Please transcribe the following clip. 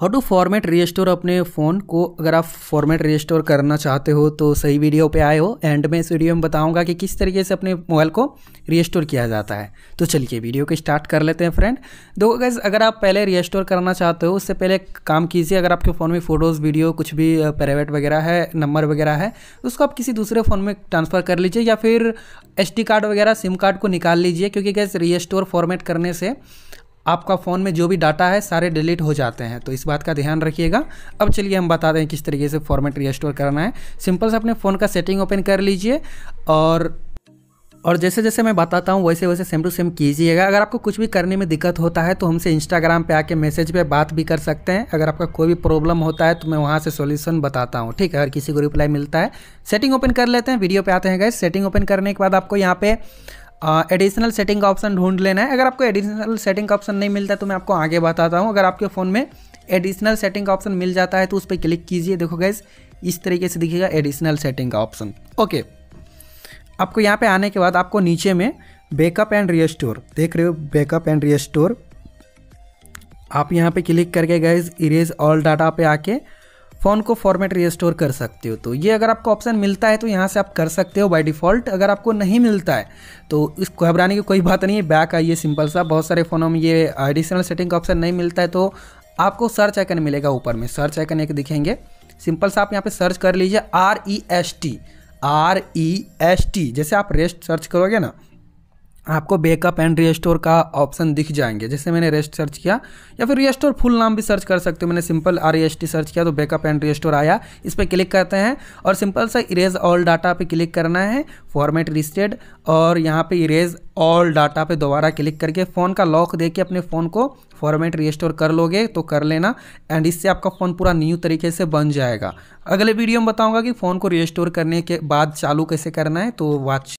how to format restore अपने phone को अगर आप फॉर्मेट रीस्टोर करना चाहते हो तो सही वीडियो पे आए हो एंड में इस वीडियो में बताऊंगा कि किस तरीके से अपने मोबाइल को रिस्टोर किया जाता है तो चलिए वीडियो को स्टार्ट कर लेते हैं फ्रेंड दो गैस अगर आप पहले रीस्टोर करना चाहते हो उससे पहले काम कीजिए अगर आपके फ़ोन में फ़ोटोज़ वीडियो कुछ भी प्राइवेट वगैरह है नंबर वगैरह है उसको आप किसी दूसरे फ़ोन में ट्रांसफ़र कर लीजिए या फिर एस कार्ड वगैरह सिम कार्ड को निकाल लीजिए क्योंकि गैस रीस्टोर फॉर्मेट करने से आपका फ़ोन में जो भी डाटा है सारे डिलीट हो जाते हैं तो इस बात का ध्यान रखिएगा अब चलिए हम बता दें किस तरीके से फॉर्मेट रिस्टोर करना है सिंपल से अपने फ़ोन का सेटिंग ओपन कर लीजिए और और जैसे जैसे मैं बताता हूँ वैसे वैसे सेम टू सेम कीजिएगा अगर आपको कुछ भी करने में दिक्कत होता है तो हमसे इंस्टाग्राम पे आके मैसेज पे बात भी कर सकते हैं अगर आपका कोई भी प्रॉब्लम होता है तो मैं वहाँ से सॉल्यूशन बताता हूँ ठीक है हर किसी को रिप्लाई मिलता है सेटिंग ओपन कर लेते हैं वीडियो पे आते हैं गए सेटिंग ओपन करने के बाद आपको यहाँ पे एडिशनल सेटिंग का ऑप्शन ढूंढ लेना है अगर आपको एडिशनल सेटिंग का ऑप्शन नहीं मिलता है तो मैं आपको आगे बताता हूँ अगर आपके फ़ोन में एडिशनल सेटिंग का ऑप्शन मिल जाता है तो उस पर क्लिक कीजिए देखो गैस इस तरीके से दिखेगा एडिशनल सेटिंग का ऑप्शन ओके आपको यहाँ पे आने के बाद आपको नीचे में बैकअप एंड रिस्टोर देख रहे हो बैकअप एंड रिस्टोर आप यहाँ पे क्लिक करके गए इरेज ऑल डाटा पे आके फ़ोन को फॉर्मेट रीस्टोर कर सकते हो तो ये अगर आपको ऑप्शन मिलता है तो यहाँ से आप कर सकते हो बाय डिफ़ॉल्ट अगर आपको नहीं मिलता है तो इस घबराने की कोई बात नहीं है बैक आइए सिंपल सा बहुत सारे फ़ोनों में ये एडिशनल सेटिंग का ऑप्शन नहीं मिलता है तो आपको सर्च आइकन मिलेगा ऊपर में सर्च आइकन एक दिखेंगे सिंपल सा आप यहाँ पर सर्च कर लीजिए R E S T R E S T जैसे आप रेस्ट सर्च करोगे ना आपको बैकअप एंड रिस्टोर का ऑप्शन दिख जाएंगे जैसे मैंने रेस्ट सर्च किया या फिर रिस्टोर फुल नाम भी सर्च कर सकते हो मैंने simple R S T search किया तो बैकअप एंड रिस्टोर आया इस पर क्लिक करते हैं और सिंपल सा इरेज ऑल डाटा पे क्लिक करना है फॉर्मेट रिस्टेड और यहाँ पे इरेज ऑल डाटा पे दोबारा क्लिक करके फ़ोन का लॉक दे के अपने फ़ोन को फॉर्मेट रिस्टोर कर लोगे तो कर लेना एंड इससे आपका फ़ोन पूरा न्यू तरीके से बन जाएगा अगले वीडियो में बताऊँगा कि फ़ोन को रिस्टोर करने के बाद चालू कैसे करना है तो वाच